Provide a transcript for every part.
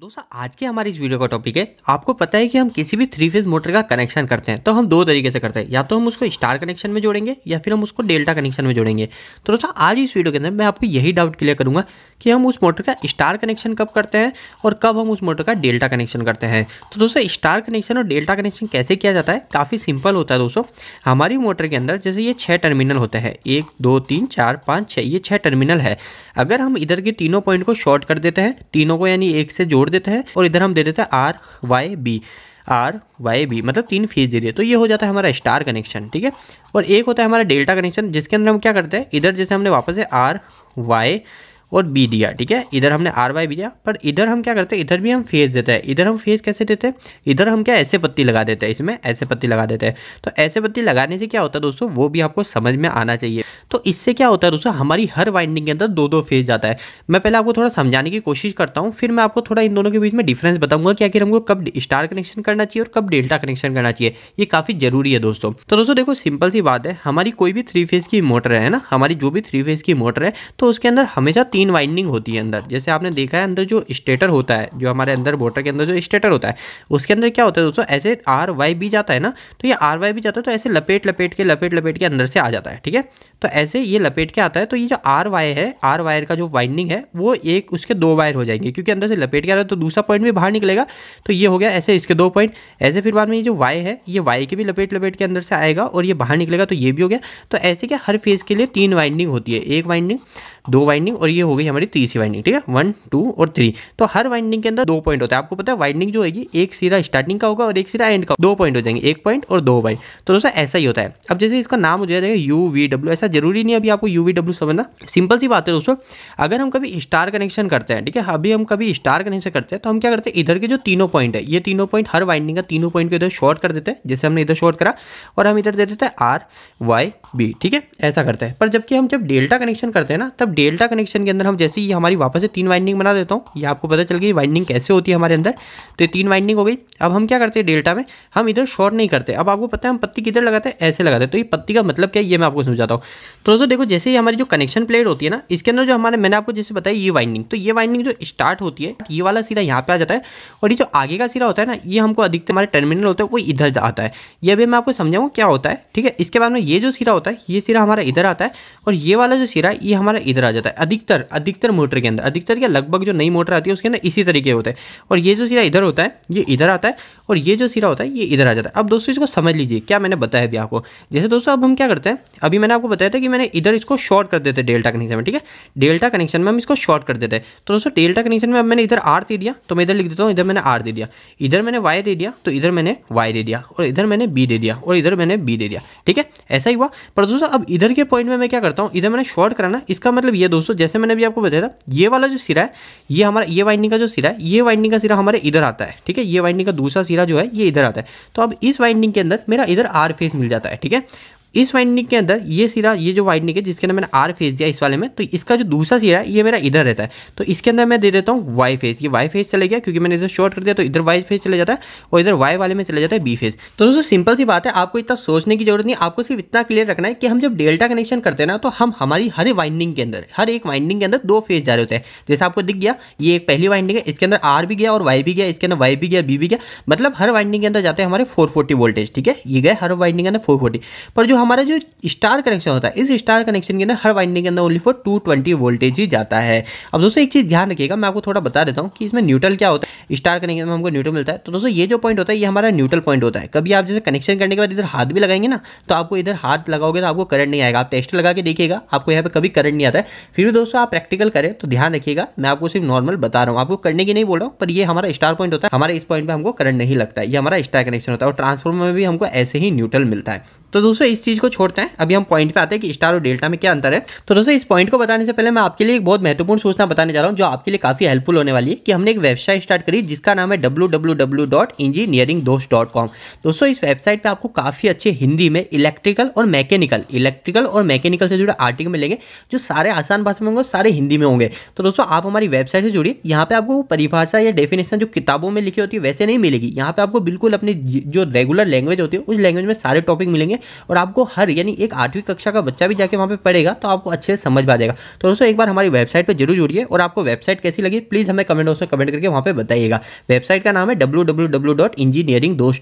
दोस्तों आज के हमारी इस वीडियो का टॉपिक है आपको पता है कि हम किसी भी थ्री फेज मोटर का कनेक्शन करते हैं तो हम दो तरीके से करते हैं या तो हम उसको स्टार कनेक्शन में जोड़ेंगे या फिर हम उसको डेल्टा कनेक्शन में जोड़ेंगे तो दोस्तों आज इस वीडियो के अंदर मैं आपको यही डाउट क्लियर करूंगा कि हम उस मोटर का स्टार कनेक्शन कब करते हैं और कब हम उस मोटर का डेल्टा कनेक्शन करते हैं तो दोस्तों स्टार कनेक्शन और डेल्टा कनेक्शन कैसे किया जाता है काफ़ी सिंपल होता है दोस्तों हमारी मोटर के अंदर जैसे ये छः टर्मिनल होते हैं एक दो तीन चार पाँच छः ये छः टर्मिनल है अगर हम इधर के तीनों पॉइंट को शॉर्ट कर देते हैं तीनों को यानी एक से जोड़ देते हैं और इधर हम दे देते हैं R Y B R Y B मतलब तीन फेज दे दिए तो ये हो जाता है हमारा स्टार कनेक्शन ठीक है और एक होता है हमारा डेल्टा कनेक्शन जिसके अंदर हम क्या करते हैं इधर जैसे हमने वापस है आर वाई और बी दिया ठीक है इधर हमने आर वाई दिया पर इधर हम क्या करते हैं इधर भी हम फेज देते हैं इधर हम फेज कैसे देते हैं इधर हम क्या ऐसे पत्ती लगा देते हैं इसमें ऐसे पत्ती लगा देते हैं तो ऐसे पत्ती लगाने से क्या होता है दोस्तों वो भी आपको समझ में आना चाहिए तो इससे क्या होता है दोस्तों हमारी हर वाइंडिंग के अंदर दो दो फेज जाता है मैं पहले आपको थोड़ा समझाने की कोशिश करता हूँ फिर मैं आपको थोड़ा इन दोनों के बीच में डिफरेंस बताऊंगा कि आखिर हमको कब स्टार कनेक्शन करना चाहिए और कब डेल्टा कनेक्शन करना चाहिए ये काफ़ी जरूरी है दोस्तों तो दोस्तों देखो सिंपल सी बात है हमारी कोई भी थ्री फेज की मोटर है ना हमारी जो भी थ्री फेज की मोटर है तो उसके अंदर हमेशा तीन वाइंडिंग होती है अंदर जैसे आपने देखा है अंदर जो स्टेटर होता है जो हमारे अंदर मोटर के अंदर जो स्टेटर होता है उसके अंदर क्या होता है दोस्तों ऐसे आर वाई भी जाता है ना तो ये आर वाई भी जाता है तो ऐसे लपेट लपेट के लपेट लपेट के अंदर से आ जाता है ठीक है तो ऐसे ये लपेट के आता है तो ये जो आर वायर है आर वायर का जो वाइंडिंग है वो एक उसके दो वायर हो जाएंगे क्योंकि अंदर से लपेट के आ रहा है तो दूसरा पॉइंट भी बाहर निकलेगा तो ये हो गया ऐसे इसके दो पॉइंट ऐसे फिर बाद में ये जो वाई है ये वाई के भी लपेट लपेट के अंदर से आएगा और ये बाहर निकलेगा तो ये भी हो गया तो ऐसे क्या हर फेज के लिए तीन वाइंडिंग होती है एक वाइंडिंग दो वाइंडिंग और ये हो गई हमारी तीसरी वाइंडिंग ठीक है वन टू और थ्री तो हर वाइंडिंग के अंदर दो पॉइंट होता है आपको पता है वाइंडिंग जो होगी एक सिरा स्टार्टिंग का होगा और एक सिरा एंड का दो पॉइंट हो जाएंगे एक पॉइंट और दो पॉइंट तो दोस्तों ऐसा ही होता है अब जैसे इसका नाम हो जाएगा यू वी डब्ल्यू ऐसा जरूर जरूरी नहीं अभी आपको यू समझना सिंपल सी बात है दोस्तों अगर हम कभी स्टार कनेक्शन करते हैं ठीक है अभी हम कभी स्टार कनेक्शन करते हैं तो हम क्या करते हैं इधर के जो तीनों पॉइंट है ये तीनों पॉइंट हर वाइंडिंग का तीनों पॉइंट को इधर शॉर्ट कर देते हैं जैसे हमने इधर शॉर्ट करा और हम इधर दे देते हैं आर वाई बी ठीक है ऐसा करते हैं पर जबकि हम जब डेल्टा कनेक्शन करते हैं ना तब डेल्टा कनेक्शन के अंदर हम जैसे ही हमारी वापस से तीन वाइंडिंग बना देता हूँ ये आपको पता चल गई वाइंडिंग कैसे होती है हमारे अंदर तो ये तीन वाइंडिंग हो गई अब हम क्या करते हैं डेल्टा में हम इधर शॉर्ट नहीं करते अब आपको पता है हम पत्ती किधर लगाते हैं ऐसे लगाते हैं तो ये पत्ती का मतलब क्या है ये मैं आपको समझाता हूँ तो दोस्तों देखो जैसे ही हमारी जो कनेक्शन प्लेट होती है ना इसके अंदर जो हमारे मैंने आपको जैसे बताया ये वाइंडिंग तो ये वाइंडिंग जो स्टार्ट होती है ये वाला सिरा यहाँ पे आ जाता है और ये जो आगे का सिरा होता है ना ये हमको अधिकतर हमारे टर्मिनल होता है वो इधर आता है ये अभी मैं आपको समझाऊँ क्या होता है ठीक है इसके बाद में ये जो सिरा होता है ये सिरा हमारा इधर आता है और ये वाला जो सिरा ये हमारा इधर आ जाता है अधिकतर अधिकतर मोटर के अंदर अधिकतर या लगभग जो नई मोटर आती है उसके अंदर इसी तरीके होता है और ये जो सिरा इधर होता है ये इधर आता है और ये जो सिरा होता है ये इधर आ जाता है अब दोस्तों इसको समझ लीजिए क्या मैंने बताया अभी आपको जैसे दोस्तों अब हम क्या करते हैं अभी मैंने आपको बताया था कि मैंने इधर इसको शॉर्ट कर देते डेल्टा कनेक्शन में ठीक है डेल्टा कनेक्शन में हम इसको शॉर्ट कर देते हैं तो दोस्तों डेल्टा कनेक्शन में अब मैंने इधर आर दे दिया तो मैं इधर लिख देता हूँ इधर मैंने आर दे दिया इधर मैंने वाई दे दिया तो इधर मैंने वाई दे दिया और इधर मैंने बी दे दिया और इधर मैंने बी दे दिया ठीक है ऐसा ही हुआ पर दोस्तों अब इधर के पॉइंट में मैं क्या करता हूँ इधर मैंने शॉर्ट कराना इसका मतलब ये दोस्तों जैसे मैंने भी आपको बताया था ये वाला जो सिरा है ये हमारा ये वाइंडिंग का जो सिरा है ये वाइंडिंग का सिरा हमारे इधर आता है ठीक है ये वाइंडिंग का दूसरा सिरा जो है ये इधर आता है तो अब इस वाइंडिंग के अंदर मेरा इधर आर फेस मिल जाता है ठीक है इस वाइंडिंग के अंदर ये सिरा ये जो वाइंडिंग है जिसके अंदर मैंने आर फेस दिया इस वाले में तो इसका जो दूसरा सिरा है ये मेरा इधर रहता है तो इसके अंदर मैं दे देता हूँ वाई फेस ये वाई फेस चले गया क्योंकि मैंने इधर शॉर्ट कर दिया तो इधर वाई फेस चले जाता है और इधर वाई वाले में चले जाता है बी फेस तो दोस्तों सिंपल सी बात है आपको इतना सोचने की जरूरत नहीं आपको सिर्फ इतना क्लियर रखना है कि हम जब डेल्टा कनेक्शन करते हैं ना तो हम हमारी हर वाइंडिंग के अंदर हर एक वाइंडिंग के अंदर दो फेस जा रहे होते हैं जैसे आपको दिख गया ये एक पहली वाइंडिंग है इसके अंदर आर भी गया और वाई भी गया इसके अंदर वाई भी गया बी भी गया मतलब हर वाइंडिंग के अंदर जाते हैं हमारे फोर वोल्टेज ठीक है ये गए हर वाइंडिंग के अंदर फोर पर जो हमारा जो स्टार कनेक्शन होता है इस स्टार कनेक्शन के अंदर हर वाइंडिंग के अंदर only for two twenty voltage ही जाता है अब दोस्तों एक चीज़ ध्यान रखिएगा मैं आपको थोड़ा बता देता हूँ कि इसमें न्यूट्रल क्या होता है स्टार कनेक्शन में हमको न्यूट्रल मिलता है तो दोस्तों ये जो पॉइंट होता है ये हमारा न्यूट्रल पॉइंट होता है कभी आप जैसे कनेक्शन करने के बाद इधर हाथ भी लगाएंगे ना तो आपको इधर हाथ लगाओगे तो आपको करंट नहीं आएगा आप टेस्ट लगा के देखिएगा आपको यहाँ पर कभी करंट नहीं आता है फिर भी दोस्तों आप प्रैक्टिकल करें तो ध्यान रखिएगा मैं आपको सिर्फ नॉर्मल बता रहा हूँ आपको करने की नहीं बोल रहा हूँ पर ये हमारा स्टार पॉइंट होता है हमारे इस पॉइंट पर हमको करंट नहीं लगता है ये हमारा स्टार कनेक्शन होता है और ट्रांसफॉर्मर में भी हमको ऐसे ही न्यूट्रल मिलता है तो दोस्तों इस चीज़ को छोड़ते हैं अभी हम पॉइंट पे आते हैं कि स्टार और डेल्टा में क्या अंतर है तो दोस्तों इस पॉइंट को बताने से पहले मैं आपके लिए एक बहुत महत्वपूर्ण सूचना बताने जा रहा हूँ जो आपके लिए काफ़ी हेल्पफुल होने वाली है कि हमने एक वेबसाइट स्टार्ट करी जिसका नाम है डब्ल्यू दोस्तों इस वेबसाइट पर आपको काफ़ी अच्छे हिंदी में इलेक्ट्रिकल और मैकेनिकल इलेक्ट्रिकल और मैकेनिकल से जुड़े आर्टिकल मिलेंगे जो सारे आसान भाषा में होंगे सारे हिंदी में होंगे तो दोस्तों आप हमारी वेबसाइट से जुड़िए यहाँ पर आपको परिभाषा या डेफिनेशन जो किताबों में लिखी होती है वैसे नहीं मिलेगी यहाँ पर आपको बिल्कुल अपनी जो रेगुलर लैंग्वेज होती है उस लैंग्वेज में सारे टॉपिक मिलेंगे और आपको हर यानी एक आठवीं कक्षा का बच्चा भी जाके वहाँ पर पढ़ेगा तो आपको अच्छे से समझ में आ जाएगा तो दोस्तों एक बार हमारी वेबसाइट पर जरूर जुड़िए और आपको वेबसाइट कैसी लगी प्लीज़ हमें कमेंट बॉक्स में कमेंट करके वहाँ पर बताइएगा वेबसाइट का नाम है डब्ल्यू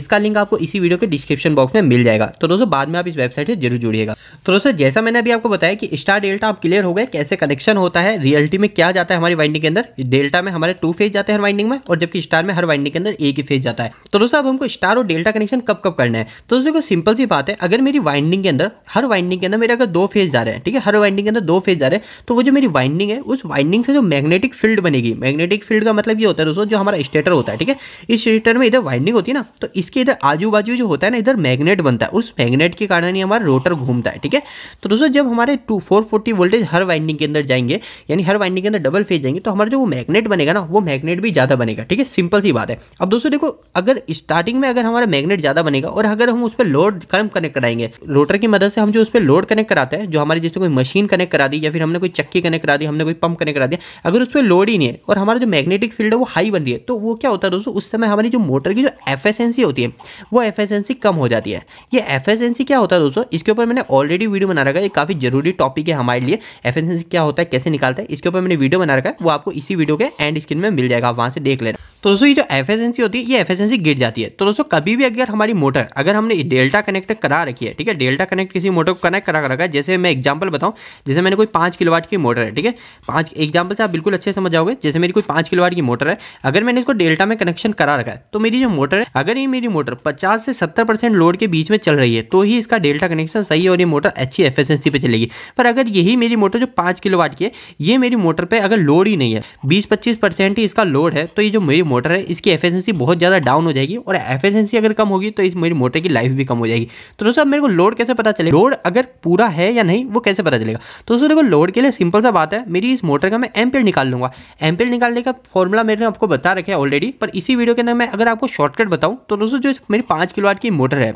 इसका लिंक आपको इसी वीडियो के डिस्क्रिप्शन बॉक्स में मिल जाएगा तो दोस्तों बाद में आप इस वेबसाइट से जरूर जुड़िएगा तो दोस्तों जैसा मैंने अभी आपको बताया कि स्टार डेल्टा आप क्लियर हो गए कैसे कनेक्शन होता है रियलिटी में क्या जाता है हमारी वाइंडिंग के अंदर डेल्टा में हमारे टू फेज जाते हैं हर वाइंडिंग में और जबकि स्टार में हर वाइंडिंग के अंदर एक ही फेज जाता है तो दोस्तों अब हमको स्टार और डेल्टा कनेक्शन कब कब करना है तो दोस्तों सिंपल सी बात है अगर मेरी वाइंडिंग के अंदर हर वाइंडिंग के अंदर मेरे अगर दो फेज जा रहे हैं ठीक है हर वाइंडिंग के अंदर दो फेज जा रहे हैं तो वो जो मेरी वाइंडिंग है उस वाइंडिंग से जो मैग्नेटिक फील्ड बनेगी मैग्नेटिक फील्ड का मतलब ये होता है दोस्तों जो हमारा स्टेटर होता है ठीक है इस स्टेटर में इधर वाइंडिंग होती है ना तो इसके इधर आजू बाजू जो होता है ना इधर मैग्नेट बनता है उस मैग्नेट के कारण ही हमारा रोटर घूमता है ठीक है तो दोस्तों जब हमारे टू वोल्टेज हर वाइंडिंग के अंदर जाएंगे यानी हर वाइंडिंग के अंदर डबल फेज जाएंगे तो हमारा जो मैग्नेट बनेगा ना वो मैग्नेट भी ज़्यादा बनेगा ठीक है सिंपल सी बात है अब दोस्तों देखो अगर स्टार्टिंग में अगर हमारा मैग्नेट ज़्यादा बनेगा और अगर हम उस पर लो लोड कम कनेक्ट कराएंगे रोटर की मदद से हम जो उस पर लोड कनेक्ट कराते हैं जो हमारी जैसे कोई मशीन कनेक्ट करा दी या फिर हमने कोई चक्की कनेक्ट करा दी हमने कोई पंप कनेक्ट करा दिया अगर उस पर लोड ही नहीं है और हमारा जो मैग्नेटिक फील्ड है वो हाई बन रही है तो वो क्या होता है दोस्तों उस समय हमारी जो मोटर की जो एफिशिएंसी होती है वो एफिशिएंसी कम हो जाती है ये एफिशिएंसी क्या होता है दोस्तों इसके ऊपर मैंने ऑलरेडी वीडियो बना रखा है काफ़ी जरूरी टॉपिक है हमारे लिए एफिशिएंसी क्या होता है कैसे निकालता है इसके ऊपर मैंने वीडियो बना रखा है वो आपको इसी वीडियो के एंड स्क्रीन में मिल जाएगा आप वहाँ से देख लेना तो दोस्तों ये जो एफिशिएंसी होती है ये एफिशिएंसी गिर जाती है तो दोस्तों कभी भी अगर हमारी मोटर अगर हमने डेल्टा कनेक्ट करा रखी है ठीक है डेल्टा कनेक्ट किसी मोटर को कनेक्ट करा रखा है जैसे मैं एग्जाम्पल बताऊँ जैसे मैंने कोई पाँच किलोवाट की मोटर है ठीक है पाँच एग्जाम्पल से आप बिल्कुल अच्छे समझ जाओगे जैसे मेरी कोई पाँच किलोवाट की मोटर है अगर मैंने इसको डेल्टा में कनेक्शन करा रखा है तो मेरी जो मोटर है अगर ये मेरी मोटर पचास से सत्तर लोड के बीच में चल रही है तो ही इसका डेल्टा कनेक्शन सही है और ये मोटर अच्छी एफिशिएंसी पे चलेगी पर अगर यही मेरी मोटर जो पाँच किलोवाट की है ये मेरी मोटर पर अगर लोड ही नहीं है बीस पच्चीस ही इसका लोड है तो ये जो मेरी मोटर है इसकी एफिशिएंसी बहुत ज़्यादा डाउन हो जाएगी और एफिशिएंसी अगर कम होगी तो इस मेरी मोटर की लाइफ भी कम हो जाएगी तो दोस्तों अब मेरे को लोड कैसे पता चलेगा लोड अगर पूरा है या नहीं वो कैसे पता चलेगा तो दोस्तों देखो लोड के लिए सिंपल सा बात है मेरी इस मोटर का मैं एम्पेयर निकाल लूँगा एम्पेयर निकालने का फॉर्मूला मैंने आपको बता रखा है ऑलरेडी पर इसी वीडियो के अंदर मैं अगर आपको शॉर्टकट बताऊँ तो दोस्तों जो मेरी पाँच किलो की मोटर है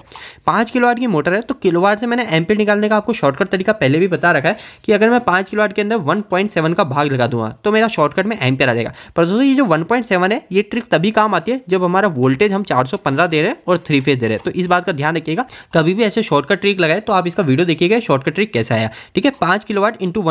पाँच किलो की मोटर है तो किलो से मैंने एम्पेयर निकालने का आपको शॉर्टकट तरीका पहले भी बता रखा है कि अगर मैं पाँच किलोवाट के अंदर वन का भाग लगा दूंगा तो मेरा शॉर्टकट में एम्पेयर आ जाएगा पर दोस्तों ये जो वन है ये ट्रिक तभी काम आती है जब हमारा वोल्टेज हम 415 दे रहे हैं और थ्री फेज दे रहे हैं तो इस बात का ध्यान रखिएगा कभी भी ऐसे शॉर्टकट ट्रिक लगाए तो आप इसका वीडियो देखिएगा शॉर्टकट ट्रिक कैसा आया ठीक है पांच किलो वाट इंटू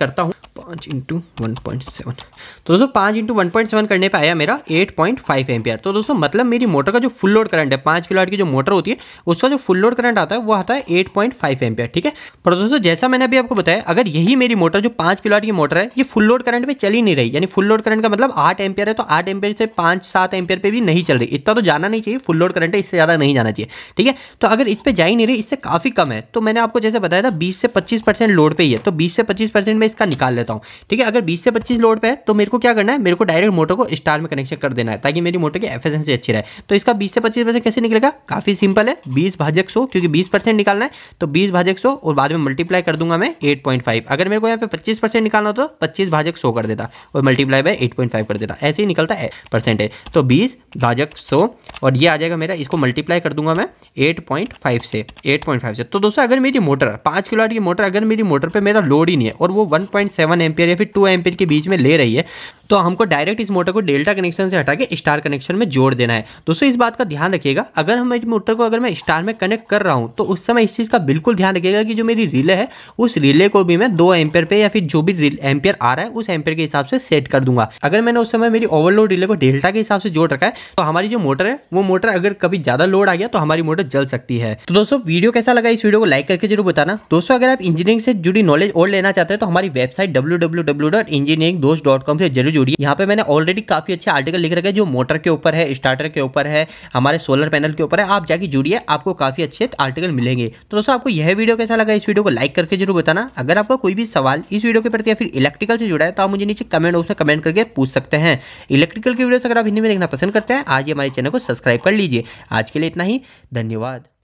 करता हूँ पाँच इंटू वन पॉइंट सेवन तो दोस्तों पाँच इंटू वन पॉइंट सेवन करने पे आया मेरा एट पॉइंट फाइव एम्पियर तो दोस्तों मतलब मेरी मोटर का जो फुल लोड करंट है पाँच किलो की जो मोटर होती है उसका जो फुल लोड करंट आता है वो आता है एट पॉइंट फाइव एम्पियर ठीक है पर दोस्तों जैसा मैंने अभी आपको बताया अगर यही मेरी मोटर जो पाँच किलो की मोटर है ये फुल लोड करंट पर चल ही नहीं रही यानी फुल लोड करंट का मतलब आठ एम्पियर है तो आठ एम्पियर से पाँच सात एम्पियर पर भी नहीं चल रही इतना तो जाना नहीं चाहिए फुल लोड करंट है इससे ज़्यादा नहीं जाना चाहिए ठीक है तो अगर इस पर जा ही नहीं रही इससे काफ़ी कम है तो मैंने आपको जैसे बताया था बीस से पच्चीस लोड पर ही है तो बीस से पच्चीस मैं इसका निकाल लेता हूँ हूँ ठीक है अगर बीस से पच्चीस लोड पे है तो मेरे को क्या करना है मेरे को डायरेक्ट मोटर को स्टार में कनेक्शन कर देना है ताकि मेरी मोटर की एफिशिएंसी अच्छी रहे तो इसका बीस से पच्चीस परसेंट कैसे निकलेगा काफ़ी सिंपल है बीस भाजक सौ क्योंकि बीस परसेंट निकालना है तो बीस भाजक सौ और बाद में मल्टीप्लाई कर दूंगा मैं एट पॉइंट फाइव अगर मेरे को यहाँ पे पच्चीस परसेंट निकालना तो पच्चीस भाजक सौ कर देता और multiply by eight point five कर देता ऐसे ही निकलता है परसेंटेज तो बीस भाजक सौ और ये आ जाएगा मेरा इसको मल्टीप्लाई कर दूंगा मैं एट पॉइंट फाइव से एट पॉइंट फाइव से तो दोस्तों अगर मेरी मोटर पांच किलोवाट की मोटर अगर मेरी मोटर पर मेरा लोड ही नहीं है और वो वन पॉइंट सेवन एम्पियर या फिर टू एम्पियर के बीच में ले रही है तो हमको डायरेक्ट इस मोटर को डेल्टा कनेक्शन से हटा के स्टार कनेक्शन में जोड़ देना है दोस्तों इस बात का ध्यान रखिएगा अगर हम इस मोटर को अगर मैं स्टार में कनेक्ट कर रहा हूँ तो उस समय इस चीज़ का बिल्कुल ध्यान रखिएगा कि जो मेरी रिले है उस रिले को भी मैं दो एम्पियर पे या फिर जो भी एम्पियर आ रहा है उस एम्पियर के हिसाब से सेट कर दूंगा अगर मैंने उस समय मेरी ओवरलोड रिले को डेल्टा के हिसाब से जोड़ रखा है तो हमारी जो मोटर है वो मोटर अगर कभी ज़्यादा लोड आ गया तो हमारी मोटर जल सकती है तो दोस्तों वीडियो कैसा लगा इस वीडियो को लाइक करके जरूर बताना दोस्तों अगर आप इंजीनियरिंग से जुड़ी नॉलेज और लेना चाहते हैं तो हमारी वेबसाइट www.engineeringdosh.com से जरूर जुड़िए यहाँ पे मैंने ऑलरेडी काफी अच्छे आर्टिकल लिख रखे जो मोटर के ऊपर है स्टार्टर के ऊपर है हमारे सोलर पैनल के ऊपर है आप जाके जुड़िए आपको काफी अच्छे आर्टिकल मिलेंगे तो दोस्तों आपको यह वीडियो कैसा लगा इस वीडियो को लाइक करके जरूर बताना अगर आपको कोई भी सवाल इस वीडियो के प्रति या फिर इलेक्ट्रिकल से जुड़ा है तो आप मुझे नीचे कमेंट बॉक्स में कमेंट करके पूछ सकते हैं इलेक्ट्रिकल की वीडियो अगर आप हिंदी में देखना पसंद करते हैं आज ही हमारे चैनल को सब्सक्राइब कर लीजिए आज के लिए इतना ही धन्यवाद